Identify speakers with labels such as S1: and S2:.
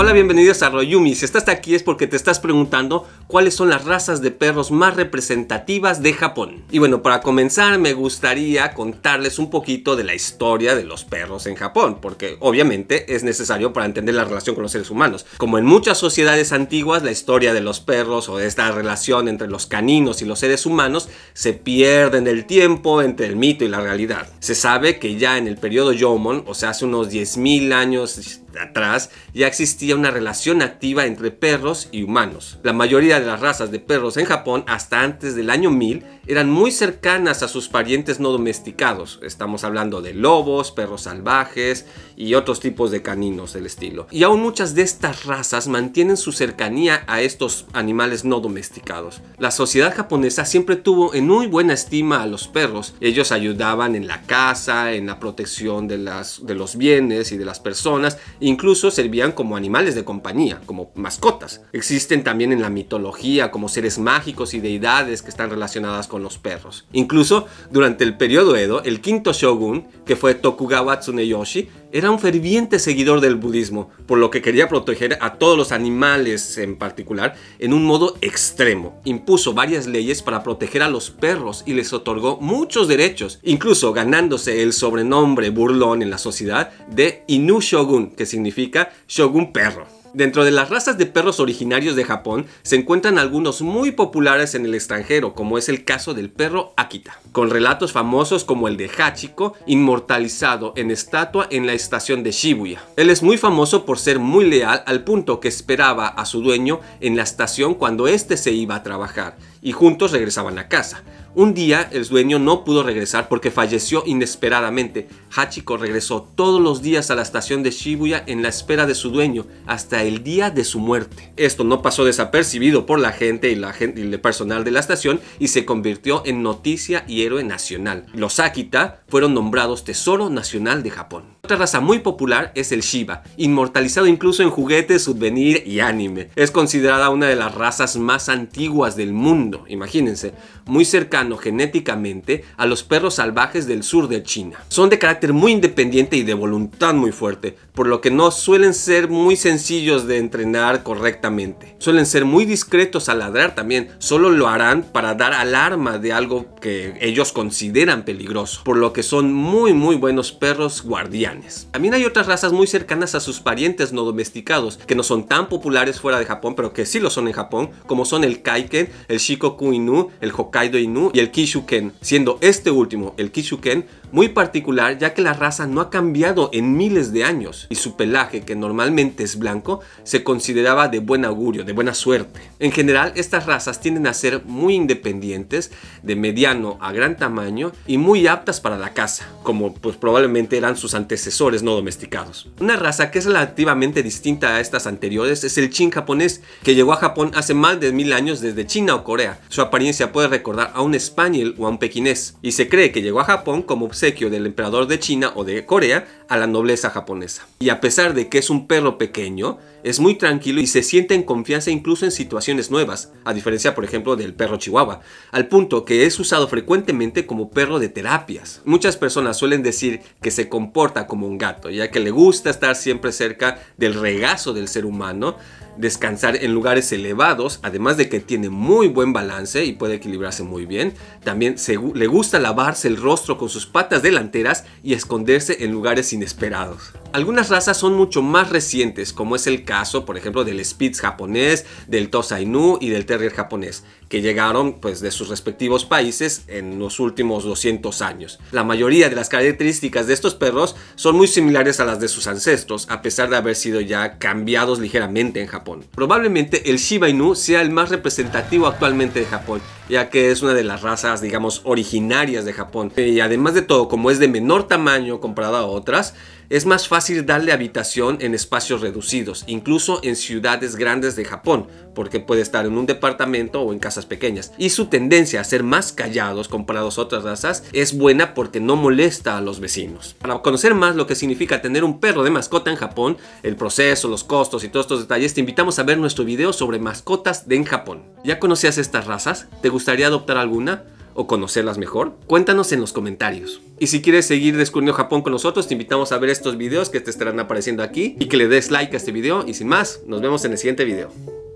S1: Hola, bienvenidos a Royumi. Si estás aquí es porque te estás preguntando cuáles son las razas de perros más representativas de Japón. Y bueno, para comenzar me gustaría contarles un poquito de la historia de los perros en Japón, porque obviamente es necesario para entender la relación con los seres humanos. Como en muchas sociedades antiguas, la historia de los perros o esta relación entre los caninos y los seres humanos se pierde en el tiempo entre el mito y la realidad. Se sabe que ya en el periodo Yomon, o sea, hace unos 10.000 años atrás, ya existía una relación activa entre perros y humanos. La mayoría de las razas de perros en Japón hasta antes del año 1000 eran muy cercanas a sus parientes no domesticados. Estamos hablando de lobos, perros salvajes y otros tipos de caninos del estilo. Y aún muchas de estas razas mantienen su cercanía a estos animales no domesticados. La sociedad japonesa siempre tuvo en muy buena estima a los perros. Ellos ayudaban en la casa, en la protección de, las, de los bienes y de las personas, incluso servían como animales de compañía, como mascotas. Existen también en la mitología como seres mágicos y deidades que están relacionadas con los perros. Incluso durante el periodo Edo, el quinto shogun, que fue Tokugawa Tsuneyoshi, era un ferviente seguidor del budismo, por lo que quería proteger a todos los animales en particular en un modo extremo. Impuso varias leyes para proteger a los perros y les otorgó muchos derechos, incluso ganándose el sobrenombre burlón en la sociedad de Inu Shogun, que significa Shogun Perro. Dentro de las razas de perros originarios de Japón se encuentran algunos muy populares en el extranjero, como es el caso del perro Akita, con relatos famosos como el de Hachiko, inmortalizado en estatua en la estación de Shibuya. Él es muy famoso por ser muy leal al punto que esperaba a su dueño en la estación cuando éste se iba a trabajar y juntos regresaban a casa. Un día el dueño no pudo regresar porque falleció inesperadamente. Hachiko regresó todos los días a la estación de Shibuya en la espera de su dueño hasta el día de su muerte. Esto no pasó desapercibido por la gente y, la gente, el personal de la estación y se convirtió en noticia y héroe nacional. Los Akita fueron nombrados Tesoro Nacional de Japón. Otra raza muy popular es el Shiba, inmortalizado incluso en juguetes, souvenir y anime. Es considerada una de las razas más antiguas del mundo, imagínense, muy cercano genéticamente a los perros salvajes del sur de China. Son de carácter muy independiente y de voluntad muy fuerte, por lo que no suelen ser muy sencillos de entrenar correctamente. Suelen ser muy discretos al ladrar también, solo lo harán para dar alarma de algo que ellos consideran peligroso, por lo que son muy muy buenos perros guardianes. También hay otras razas muy cercanas a sus parientes no domesticados, que no son tan populares fuera de Japón, pero que sí lo son en Japón, como son el Kaiken, el Shikoku Inu, el Hokkaido Inu y el Kishuken, siendo este último, el Kishuken, muy particular ya que la raza no ha cambiado en miles de años y su pelaje, que normalmente es blanco, se consideraba de buen augurio, de buena suerte. En general, estas razas tienden a ser muy independientes, de mediano a gran tamaño y muy aptas para la caza, como pues probablemente eran sus antecesores no domesticados. Una raza que es relativamente distinta a estas anteriores es el chin japonés, que llegó a Japón hace más de mil años desde China o Corea. Su apariencia puede recordar a un español o a un pequinés, y se cree que llegó a Japón como del emperador de China o de Corea a la nobleza japonesa. Y a pesar de que es un perro pequeño, es muy tranquilo y se siente en confianza incluso en situaciones nuevas, a diferencia por ejemplo del perro chihuahua, al punto que es usado frecuentemente como perro de terapias. Muchas personas suelen decir que se comporta como un gato, ya que le gusta estar siempre cerca del regazo del ser humano, descansar en lugares elevados, además de que tiene muy buen balance y puede equilibrarse muy bien. También le gusta lavarse el rostro con sus patas delanteras y esconderse en lugares inesperados. Algunas razas son mucho más recientes, como es el caso, por ejemplo, del Spitz japonés, del Tosainu y del Terrier japonés, que llegaron pues, de sus respectivos países en los últimos 200 años. La mayoría de las características de estos perros son muy similares a las de sus ancestros, a pesar de haber sido ya cambiados ligeramente en Japón. Probablemente el Shiba Inu sea el más representativo actualmente de Japón, ya que es una de las razas, digamos, originarias de Japón. Y además de todo, como es de menor tamaño comparado a otras, es más fácil darle habitación en espacios reducidos, incluso en ciudades grandes de Japón, porque puede estar en un departamento o en casas pequeñas. Y su tendencia a ser más callados comparados a otras razas es buena porque no molesta a los vecinos. Para conocer más lo que significa tener un perro de mascota en Japón, el proceso, los costos y todos estos detalles, te invitamos a ver nuestro video sobre mascotas en Japón. ¿Ya conocías estas razas? ¿Te gustaría adoptar alguna? o conocerlas mejor? Cuéntanos en los comentarios. Y si quieres seguir descubriendo Japón con nosotros, te invitamos a ver estos videos que te estarán apareciendo aquí y que le des like a este video. Y sin más, nos vemos en el siguiente video.